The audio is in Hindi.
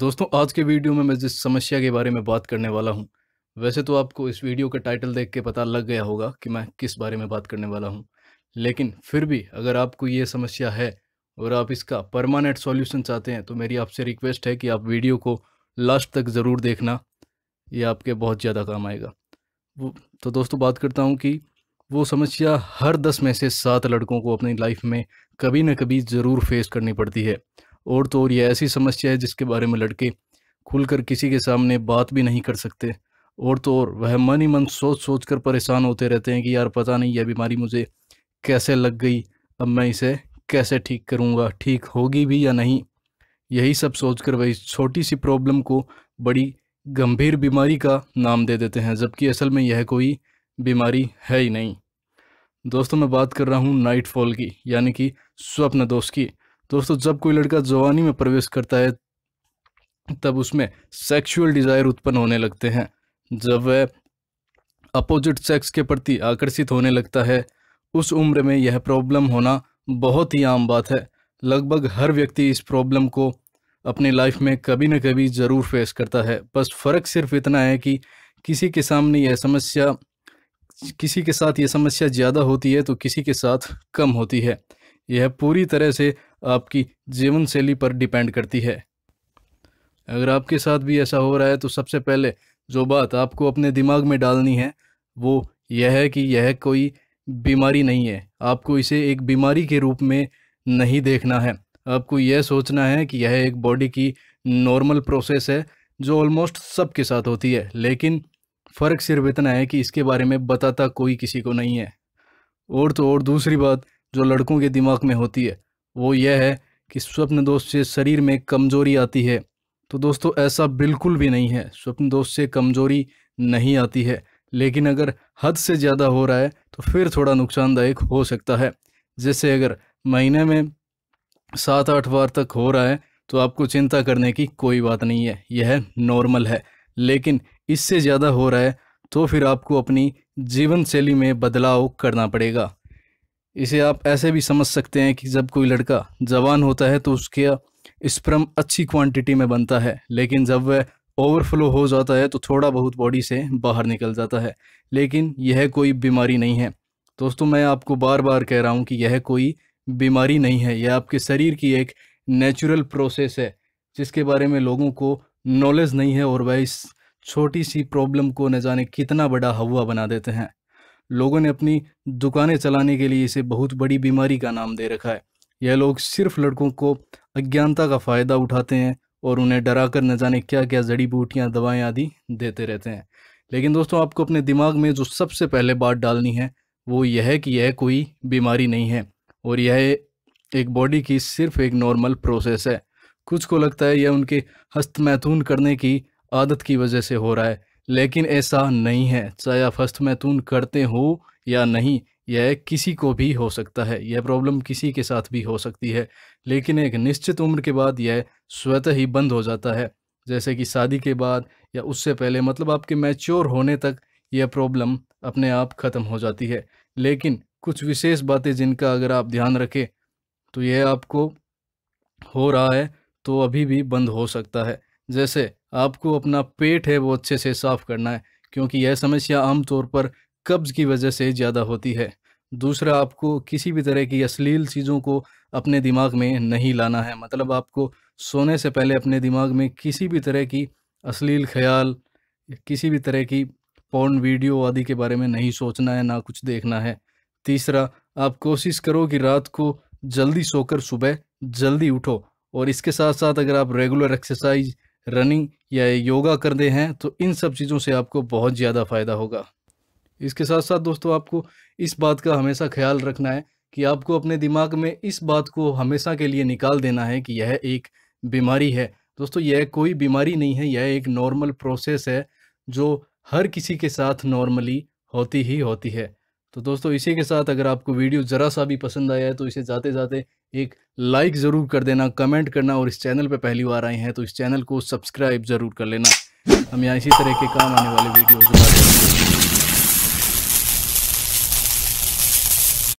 दोस्तों आज के वीडियो में मैं जिस समस्या के बारे में बात करने वाला हूँ वैसे तो आपको इस वीडियो का टाइटल देख के पता लग गया होगा कि मैं किस बारे में बात करने वाला हूँ लेकिन फिर भी अगर आपको ये समस्या है और आप इसका परमानेंट सॉल्यूशन चाहते हैं तो मेरी आपसे रिक्वेस्ट है कि आप वीडियो को लास्ट तक ज़रूर देखना ये आपके बहुत ज़्यादा काम आएगा वो तो दोस्तों बात करता हूँ कि वो समस्या हर दस में से सात लड़कों को अपनी लाइफ में कभी ना कभी ज़रूर फेस करनी पड़ती है और तो और यह ऐसी समस्या है जिसके बारे में लड़के खुलकर किसी के सामने बात भी नहीं कर सकते और तो और वह मन ही मन सोच सोच कर परेशान होते रहते हैं कि यार पता नहीं यह बीमारी मुझे कैसे लग गई अब मैं इसे कैसे ठीक करूँगा ठीक होगी भी या नहीं यही सब सोचकर वही छोटी सी प्रॉब्लम को बड़ी गंभीर बीमारी का नाम दे देते हैं जबकि असल में यह कोई बीमारी है ही नहीं दोस्तों मैं बात कर रहा हूँ नाइट फॉल की यानी कि स्वप्न दोष की दोस्तों जब कोई लड़का जवानी में प्रवेश करता है तब उसमें सेक्सुअल डिज़ायर उत्पन्न होने लगते हैं जब वह अपोजिट सेक्स के प्रति आकर्षित होने लगता है उस उम्र में यह प्रॉब्लम होना बहुत ही आम बात है लगभग हर व्यक्ति इस प्रॉब्लम को अपनी लाइफ में कभी न कभी ज़रूर फेस करता है बस फ़र्क सिर्फ इतना है कि किसी के सामने यह समस्या किसी के साथ यह समस्या ज़्यादा होती है तो किसी के साथ कम होती है यह पूरी तरह से आपकी जीवन शैली पर डिपेंड करती है अगर आपके साथ भी ऐसा हो रहा है तो सबसे पहले जो बात आपको अपने दिमाग में डालनी है वो यह है कि यह कोई बीमारी नहीं है आपको इसे एक बीमारी के रूप में नहीं देखना है आपको यह सोचना है कि यह एक बॉडी की नॉर्मल प्रोसेस है जो ऑलमोस्ट सबके साथ होती है लेकिन फ़र्क सिर्फ इतना है कि इसके बारे में बताता कोई किसी को नहीं है और तो और दूसरी बात जो लड़कों के दिमाग में होती है वो यह है कि स्वप्न दोष से शरीर में कमजोरी आती है तो दोस्तों ऐसा बिल्कुल भी नहीं है स्वप्न दोष से कमजोरी नहीं आती है लेकिन अगर हद से ज़्यादा हो रहा है तो फिर थोड़ा नुकसानदायक हो सकता है जैसे अगर महीने में सात आठ बार तक हो रहा है तो आपको चिंता करने की कोई बात नहीं है यह नॉर्मल है लेकिन इससे ज़्यादा हो रहा है तो फिर आपको अपनी जीवन शैली में बदलाव करना पड़ेगा इसे आप ऐसे भी समझ सकते हैं कि जब कोई लड़का जवान होता है तो उसके स्प्रम अच्छी क्वांटिटी में बनता है लेकिन जब वह ओवरफ्लो हो जाता है तो थोड़ा बहुत बॉडी से बाहर निकल जाता है लेकिन यह कोई बीमारी नहीं है दोस्तों मैं आपको बार बार कह रहा हूँ कि यह कोई बीमारी नहीं है यह आपके शरीर की एक नेचुरल प्रोसेस है जिसके बारे में लोगों को नॉलेज नहीं है और वह इस छोटी सी प्रॉब्लम को न जाने कितना बड़ा हवा बना देते हैं लोगों ने अपनी दुकानें चलाने के लिए इसे बहुत बड़ी बीमारी का नाम दे रखा है यह लोग सिर्फ लड़कों को अज्ञानता का फ़ायदा उठाते हैं और उन्हें डरा कर न जाने क्या क्या जड़ी बूटियाँ दवाएँ आदि देते रहते हैं लेकिन दोस्तों आपको अपने दिमाग में जो सबसे पहले बात डालनी है वो यह है कि यह कोई बीमारी नहीं है और यह एक बॉडी की सिर्फ एक नॉर्मल प्रोसेस है कुछ को लगता है यह उनके हस्तमैथुन करने की आदत की वजह से हो रहा है लेकिन ऐसा नहीं है चाहे आप मैथुन करते हो या नहीं यह किसी को भी हो सकता है यह प्रॉब्लम किसी के साथ भी हो सकती है लेकिन एक निश्चित उम्र के बाद यह स्वतः ही बंद हो जाता है जैसे कि शादी के बाद या उससे पहले मतलब आपके मैच्योर होने तक यह प्रॉब्लम अपने आप ख़त्म हो जाती है लेकिन कुछ विशेष बातें जिनका अगर आप ध्यान रखें तो यह आपको हो रहा है तो अभी भी बंद हो सकता है जैसे आपको अपना पेट है वो अच्छे से साफ करना है क्योंकि यह समस्या आमतौर पर कब्ज़ की वजह से ज़्यादा होती है दूसरा आपको किसी भी तरह की अश्लील चीज़ों को अपने दिमाग में नहीं लाना है मतलब आपको सोने से पहले अपने दिमाग में किसी भी तरह की अश्लील ख्याल किसी भी तरह की पॉर्न वीडियो आदि के बारे में नहीं सोचना है ना कुछ देखना है तीसरा आप कोशिश करो कि रात को जल्दी सोकर सुबह जल्दी उठो और इसके साथ साथ अगर आप रेगुलर एक्सरसाइज रनिंग या योगा करते हैं तो इन सब चीज़ों से आपको बहुत ज़्यादा फ़ायदा होगा इसके साथ साथ दोस्तों आपको इस बात का हमेशा ख्याल रखना है कि आपको अपने दिमाग में इस बात को हमेशा के लिए निकाल देना है कि यह एक बीमारी है दोस्तों यह कोई बीमारी नहीं है यह एक नॉर्मल प्रोसेस है जो हर किसी के साथ नॉर्मली होती ही होती है तो दोस्तों इसी के साथ अगर आपको वीडियो ज़रा सा भी पसंद आया है तो इसे जाते जाते एक लाइक ज़रूर कर देना कमेंट करना और इस चैनल पर पहली बार आए हैं तो इस चैनल को सब्सक्राइब ज़रूर कर लेना हम यहाँ इसी तरह के काम आने वाले वीडियोज़